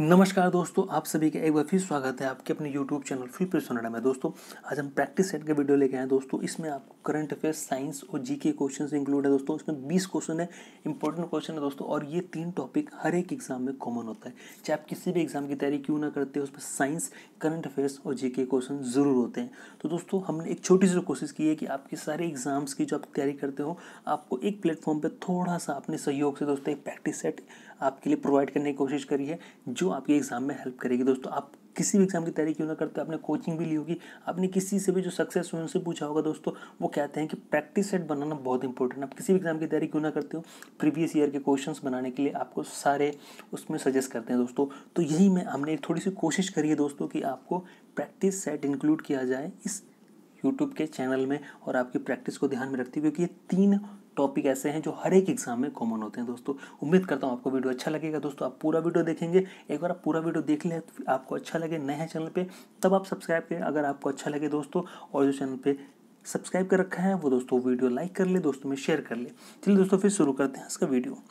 नमस्कार दोस्तों आप सभी का एक बार फिर स्वागत है आपके अपने यूट्यूब चैनल फ्री प्रेसोनाडा में दोस्तों आज हम प्रैक्टिस सेट का वीडियो लेके आए दोस्तों इसमें आपको करंट अफेयर्स साइंस और जीके क्वेश्चंस इंक्लूड है दोस्तों इसमें 20 क्वेश्चन है इंपॉर्टेंट क्वेश्चन है दोस्तों और ये तीन टॉपिक हर एक एग्जाम में कॉमन होता है चाहे आप किसी भी एग्जाम की तैयारी क्यों ना करते हो उसमें साइंस करंट अफेयर्स और जी क्वेश्चन ज़रूर होते हैं तो दोस्तों हमने एक छोटी सी कोशिश की है कि आपके सारे एग्जाम्स की जो आप तैयारी करते हो आपको एक प्लेटफॉर्म पर थोड़ा सा अपने सहयोग से दोस्तों एक प्रैक्टिस सेट आपके लिए प्रोवाइड करने की कोशिश करी है जो आपके एग्ज़ाम में हेल्प करेगी दोस्तों आप किसी भी एग्जाम की तैयारी क्यों ना करते आपने कोचिंग भी ली होगी आपने किसी से भी जो सक्सेस हुए उनसे पूछा होगा दोस्तों वो कहते हैं कि प्रैक्टिस सेट बनाना बहुत इंपॉर्टेंट है आप किसी भी एग्जाम की तैयारी क्यों ना करते हो प्रीवियस ईयर के क्वेश्चंस बनाने के लिए आपको सारे उसमें सजेस्ट करते हैं दोस्तों तो यही मैं हमने एक थोड़ी सी कोशिश करी है दोस्तों कि आपको प्रैक्टिस सेट इंक्लूड किया जाए इस यूट्यूब के चैनल में और आपकी प्रैक्टिस को ध्यान में रखते हुए क्योंकि ये तीन टॉपिक ऐसे हैं जो हर एक एग्जाम में कॉमन होते हैं दोस्तों उम्मीद करता हूँ आपको वीडियो अच्छा लगेगा दोस्तों आप पूरा वीडियो देखेंगे एक बार आप पूरा वीडियो देख लें तो आपको अच्छा लगे नए हैं चैनल पर तब आप सब्सक्राइब करें अगर आपको अच्छा लगे दोस्तों और जो चैनल पर सब्सक्राइब कर रखा है वो दोस्तों वीडियो लाइक कर ले दोस्तों में शेयर कर ले चलिए दोस्तों फिर शुरू करते हैं इसका वीडियो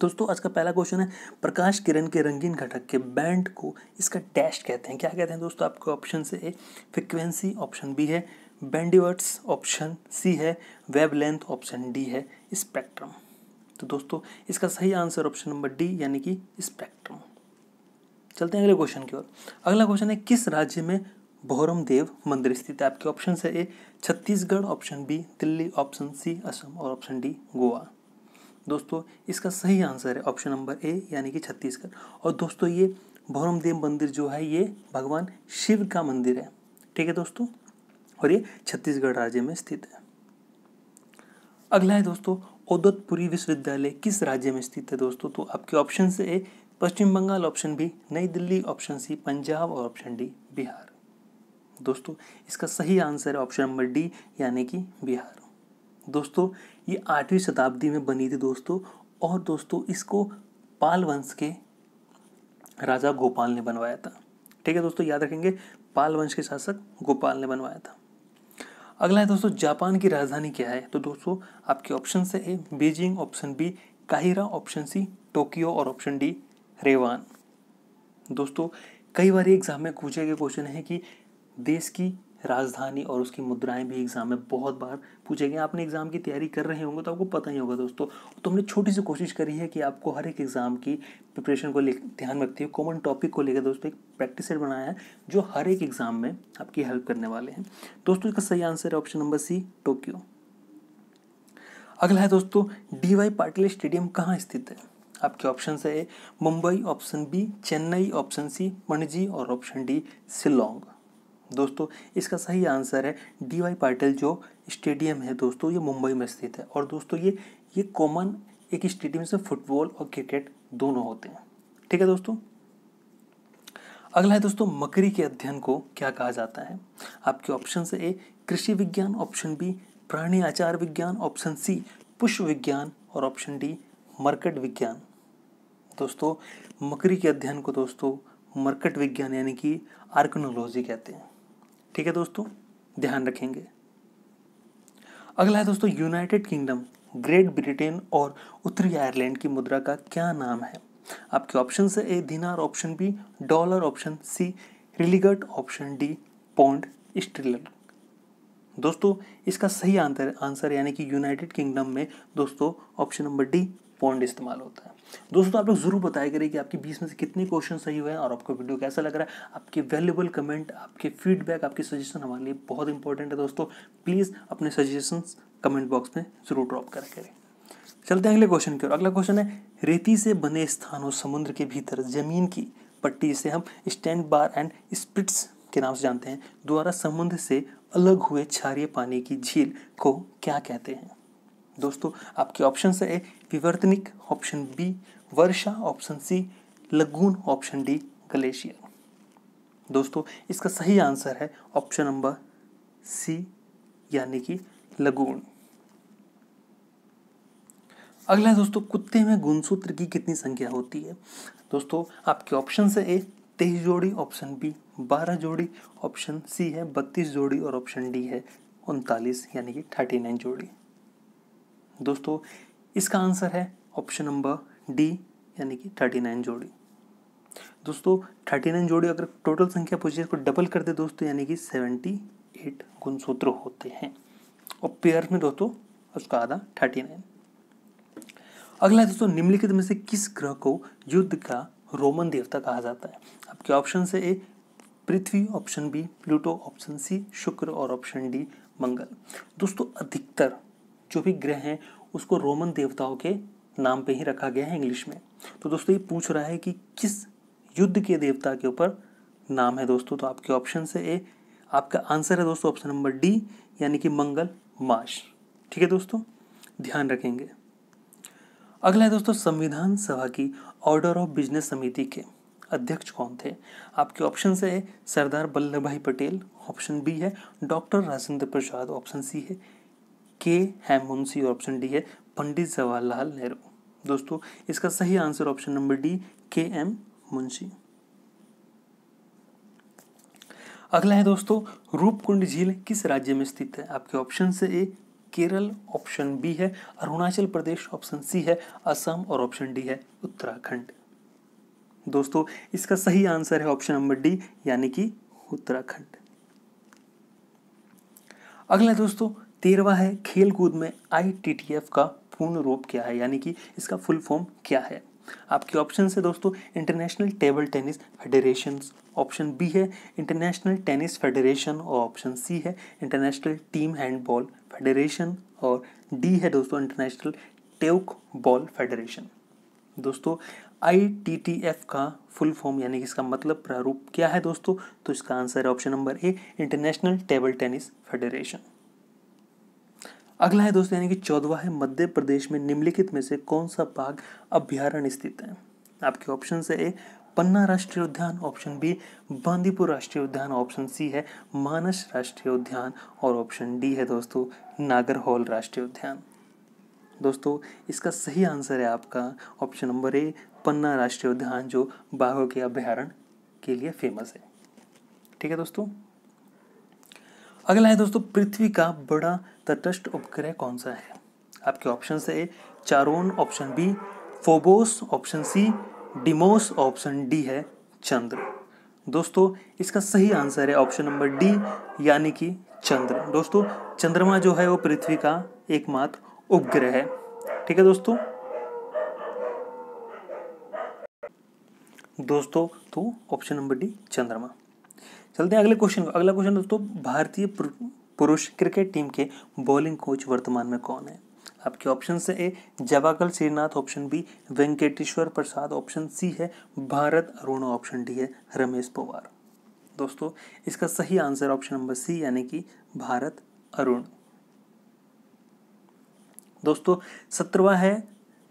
दोस्तों आज का पहला क्वेश्चन है प्रकाश किरण के रंगीन घटक के बैंड को इसका डैश कहते हैं क्या कहते हैं दोस्तों आपके ऑप्शन से ए फ्रिक्वेंसी ऑप्शन बी है बैंडिवर्ट्स ऑप्शन सी है वेवलेंथ ऑप्शन डी है स्पेक्ट्रम तो दोस्तों इसका सही आंसर ऑप्शन नंबर डी यानी कि स्पेक्ट्रम चलते हैं अगले क्वेश्चन की ओर अगला क्वेश्चन है किस राज्य में भोरम देव मंदिर स्थित है आपके ऑप्शन है A Chhattisgarh option B Delhi option C Assam और ऑप्शन डी गोवा दोस्तों इसका सही आंसर है ऑप्शन नंबर ए यानी कि छत्तीसगढ़ और दोस्तों ये भोरम देव मंदिर जो है ये भगवान शिव का मंदिर है ठीक है दोस्तों और ये छत्तीसगढ़ राज्य में स्थित है अगला है दोस्तों ओदतपुरी विश्वविद्यालय किस राज्य में स्थित है दोस्तों तो आपके ऑप्शन से A Paschim Bangal option B Nai Delhi option सी पंजाब और ऑप्शन डी बिहार दोस्तों इसका सही आंसर है ऑप्शन नंबर डी यानी कि बिहार दोस्तों ये आठवीं शताब्दी में बनी थी दोस्तों और दोस्तों इसको पाल वंश के राजा गोपाल ने बनवाया था ठीक है दोस्तों याद रखेंगे पाल वंश के शासक गोपाल ने बनवाया था अगला है दोस्तों जापान की राजधानी क्या है तो दोस्तों आपके ऑप्शन से है बीजिंग ऑप्शन बी काहिरा ऑप्शन सी टोक्यो और ऑप्शन डी रेवान दोस्तों कई बार एग्जाम में पूछे गए क्वेश्चन है कि देश की राजधानी और उसकी मुद्राएं भी एग्जाम में बहुत बार पूछे गए आपने एग्जाम की तैयारी कर रहे होंगे तो आपको पता ही होगा दोस्तों तो हमने छोटी सी कोशिश करी है कि आपको हर एक एग्जाम की प्रिपरेशन को ले ध्यान में रखते हुए कॉमन टॉपिक को लेकर दोस्तों एक प्रैक्टिस सेट बनाया है जो हर एक एग्जाम में आपकी हेल्प करने वाले हैं दोस्तों इसका सही आंसर है ऑप्शन नंबर सी टोक्यो अगला है दोस्तों डी वाई पाटिल स्टेडियम कहाँ स्थित है आपके ऑप्शन है Mumbai option B Chennai option C Panaji और ऑप्शन डी सिलोंग दोस्तों इसका सही आंसर है डी वाई पाटिल जो स्टेडियम है दोस्तों ये मुंबई में स्थित है और दोस्तों ये ये कॉमन एक स्टेडियम से फुटबॉल और क्रिकेट दोनों होते हैं ठीक है दोस्तों अगला है दोस्तों मकरी के अध्ययन को क्या कहा जाता है आपके ऑप्शन ए कृषि विज्ञान ऑप्शन बी प्राणी आचार विज्ञान ऑप्शन सी पुष्प विज्ञान और ऑप्शन डी मर्कट विज्ञान दोस्तों मकरी के अध्ययन को दोस्तों मर्कट विज्ञान यानी कि आर्कनोलॉजी कहते हैं ठीक है दोस्तों ध्यान रखेंगे अगला है दोस्तों यूनाइटेड किंगडम ग्रेट ब्रिटेन और उत्तरी आयरलैंड की मुद्रा का क्या नाम है आपके ऑप्शन से A dinar option B dollar option C रिलीगट ऑप्शन डी पॉन्ड स्ट्रिलर दोस्तों इसका सही आंसर आंसर यानी कि यूनाइटेड किंगडम में दोस्तों ऑप्शन नंबर डी पॉइंट इस्तेमाल होता है दोस्तों तो आप लोग ज़रूर बताया करें कि आपके बीस में से कितने क्वेश्चन सही हुए हैं और आपको वीडियो कैसा लग रहा है आपके वैल्यूबल कमेंट आपके फीडबैक आपके सजेशन हमारे लिए बहुत इंपॉर्टेंट है दोस्तों प्लीज़ अपने सजेशन कमेंट बॉक्स में ज़रूर ड्रॉप कर करें चलते हैं अगले क्वेश्चन की ओर अगला क्वेश्चन है रेती से बने स्थानों समुद्र के भीतर जमीन की पट्टी से हम स्टैंड बार एंड स्प्रिट्स के नाम से जानते हैं द्वारा समुद्र से अलग हुए क्षारिय पानी की झील को क्या कहते हैं दोस्तों आपके ऑप्शन है विवर्तनिक ऑप्शन बी वर्षा option C lagoon option D glacier दोस्तों इसका सही आंसर है ऑप्शन नंबर सी यानी कि लगून अगला दोस्तों कुत्ते में गुणसूत्र की कितनी संख्या होती है दोस्तों आपके ऑप्शन है ए तेईस जोड़ी ऑप्शन बी बारह जोड़ी ऑप्शन सी है बत्तीस जोड़ी और ऑप्शन डी है उनतालीस यानी कि थर्टी नाइन जोड़ी दोस्तों इसका आंसर है ऑप्शन नंबर डी यानी कि थर्टी नाइन जोड़ी दोस्तों थर्टी नाइन जोड़ी अगर टोटल संख्या पूछिए इसको डबल कर दे दोस्तों यानी कि सेवेंटी एट गुणसूत्र होते हैं और पेयर में दोस्तों उसका आधा थर्टी नाइन अगला दोस्तों निम्नलिखित में से किस ग्रह को युद्ध का रोमन देवता कहा जाता है आपके ऑप्शन से ए पृथ्वी option B Pluto option C शुक्र और ऑप्शन डी मंगल दोस्तों अधिकतर जो भी ग्रह हैं उसको रोमन देवताओं के नाम पे ही रखा गया है इंग्लिश में तो दोस्तों ये पूछ रहा है कि किस युद्ध के देवता के ऊपर नाम है दोस्तों तो आपके ऑप्शन से ए आपका आंसर है दोस्तों ऑप्शन नंबर डी यानी कि मंगल माश ठीक है दोस्तों ध्यान रखेंगे अगला है दोस्तों संविधान सभा की ऑर्डर ऑफ बिजनेस समिति के अध्यक्ष कौन थे आपके ऑप्शन है सरदार वल्लभ भाई पटेल ऑप्शन बी है doctor Rajendra Prasad option C है के है मुंशी ऑप्शन डी है पंडित जवाहरलाल नेहरू दोस्तों इसका सही answer option number D K M Munshi अगला है दोस्तों रूपकुंड झील किस राज्य में स्थित है आपके ऑप्शन से ए केरल ऑप्शन बी है अरुणाचल प्रदेश ऑप्शन सी है असम और ऑप्शन डी है उत्तराखंड दोस्तों इसका सही आंसर है ऑप्शन नंबर डी यानी कि उत्तराखंड अगला दोस्तों तेरवा है खेल कूद में आई का पूर्ण रूप क्या है यानी कि इसका फुल फॉर्म क्या है आपके ऑप्शन है दोस्तों International Table Tennis Federation option B है इंटरनेशनल टेनिस फेडरेशन और ऑप्शन सी है इंटरनेशनल टीम हैंडबॉल फेडरेशन और डी है दोस्तों इंटरनेशनल टेक बॉल फेडरेशन दोस्तों आई का फुल फॉर्म यानी कि इसका मतलब प्रारूप क्या है दोस्तों तो इसका आंसर है option number A International Table Tennis Federation अगला है दोस्तों यानी कि चौदवा है मध्य प्रदेश में निम्नलिखित में से कौन सा बाघ अभ्यारण्य स्थित है आपके ऑप्शन है ए पन्ना राष्ट्रीय उद्यान ऑप्शन बी बांदीपुर राष्ट्रीय उद्यान ऑप्शन सी है मानस राष्ट्रीय उद्यान और ऑप्शन डी है दोस्तों नागर राष्ट्रीय उद्यान दोस्तों इसका सही आंसर है आपका ऑप्शन नंबर ए पन्ना राष्ट्रीय उद्यान जो बाघों के अभ्यारण के लिए फेमस है ठीक है दोस्तों अगला है दोस्तों पृथ्वी का बड़ा तटस्थ उपग्रह कौन सा है आपके ऑप्शन है Charon option B Phobos option C Deimos option D है चंद्र दोस्तों इसका सही आंसर है ऑप्शन नंबर डी यानी कि चंद्र दोस्तों चंद्रमा जो है वो पृथ्वी का एकमात्र उपग्रह है ठीक है दोस्तों दोस्तों तो ऑप्शन नंबर डी चंद्रमा चलते हैं अगले क्वेश्चन को अगला क्वेश्चन दोस्तों भारतीय पुरुष क्रिकेट टीम के बॉलिंग कोच वर्तमान में कौन है आपके ऑप्शन से A Javagal Srinath option B Venkateshwar Prasad option C है भारत अरुण ऑप्शन डी है रमेश पवार दोस्तों इसका सही आंसर ऑप्शन नंबर सी यानी कि भारत अरुण दोस्तों सत्रवा है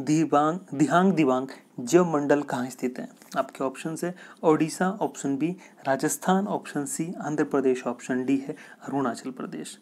दिबांग दिहांग दिबांग जीव मंडल कहाँ स्थित है आपके ऑप्शन है Odisha option B Rajasthan option C Andhra Pradesh option D है अरुणाचल प्रदेश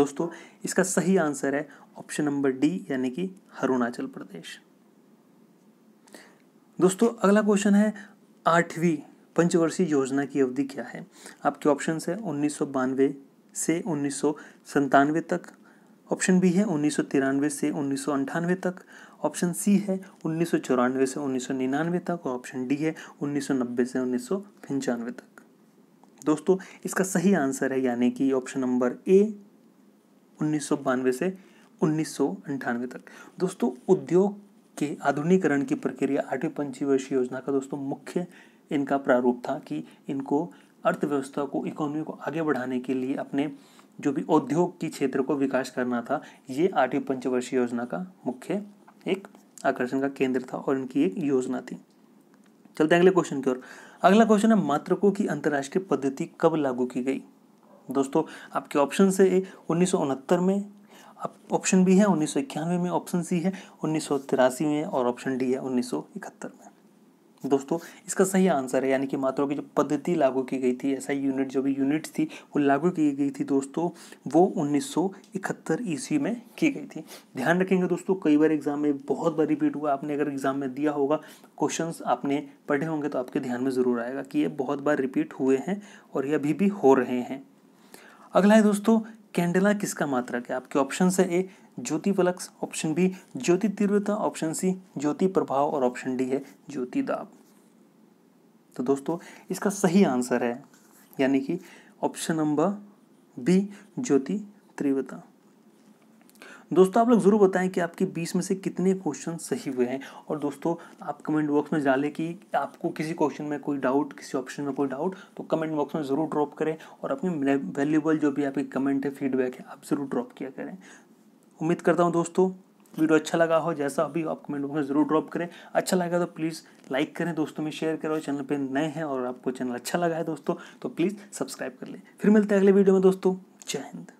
दोस्तों इसका सही आंसर है ऑप्शन नंबर डी यानी कि अरुणाचल प्रदेश दोस्तों अगला क्वेश्चन है आठवीं पंचवर्षीय योजना की अवधि क्या है आपके ऑप्शन है उन्नीस से उन्नीस तक ऑप्शन बी है उन्नीस से उन्नीस तक ऑप्शन सी है उन्नीस से उन्नीस तक और ऑप्शन डी है उन्नीस से उन्नीस तक दोस्तों इसका सही आंसर है यानी कि ऑप्शन नंबर ए उन्नीस से उन्नीस तक दोस्तों उद्योग के आधुनिकरण की प्रक्रिया आठवीं पंचवर्षीय योजना का दोस्तों मुख्य इनका प्रारूप था कि इनको अर्थव्यवस्था को इकोनॉमी को आगे बढ़ाने के लिए अपने जो भी औद्योग की क्षेत्र को विकास करना था ये आठवीं पंचवर्षीय योजना का मुख्य एक आकर्षण का केंद्र था और इनकी एक योजना थी चलते अगले क्वेश्चन की ओर अगला क्वेश्चन है मातृको की अंतर्राष्ट्रीय पद्धति कब लागू की गई दोस्तों आपके ऑप्शन से ए उन्नीस में ऑप्शन बी है उन्नीस में ऑप्शन सी है उन्नीस में और ऑप्शन डी है उन्नीस में दोस्तों इसका सही आंसर है यानी कि मात्रा की जो पद्धति लागू की गई थी ऐसा यूनिट जो भी यूनिट थी वो लागू की गई थी दोस्तों वो 1971 ईस्वी में की गई थी ध्यान रखेंगे दोस्तों कई बार एग्जाम में बहुत बार रिपीट हुआ आपने अगर एग्जाम में दिया होगा क्वेश्चंस आपने पढ़े होंगे तो आपके ध्यान में ज़रूर आएगा कि ये बहुत बार रिपीट हुए हैं और ये अभी भी हो रहे हैं अगला है दोस्तों कैंडला किसका मात्रक है आपके ऑप्शन है ए ज्योति फलक्स ऑप्शन बी ज्योति तीव्रता ऑप्शन सी ज्योति प्रभाव और ऑप्शन डी है ज्योति दाब तो दोस्तों इसका सही आंसर है यानी कि ऑप्शन नंबर बी ज्योति तीव्रता दोस्तों आप लोग ज़रूर बताएं कि आपके बीस में से कितने क्वेश्चन सही हुए हैं और दोस्तों आप कमेंट बॉक्स में डालें कि आपको किसी क्वेश्चन में कोई डाउट किसी ऑप्शन में कोई डाउट तो कमेंट बॉक्स में ज़रूर ड्रॉप करें और अपनी वैल्यूबल जो भी आपकी कमेंट है फीडबैक है आप ज़रूर ड्रॉप किया करें उम्मीद करता हूँ दोस्तों वीडियो अच्छा लगा हो जैसा अभी आप कमेंट बॉक्स में ज़रूर ड्रॉप करें अच्छा लगा तो प्लीज़ लाइक करें दोस्तों में शेयर करें और चैनल पे नए हैं और आपको चैनल अच्छा लगा है दोस्तों तो प्लीज़ सब्सक्राइब कर लें फिर मिलते हैं अगले वीडियो में दोस्तों जय हिंद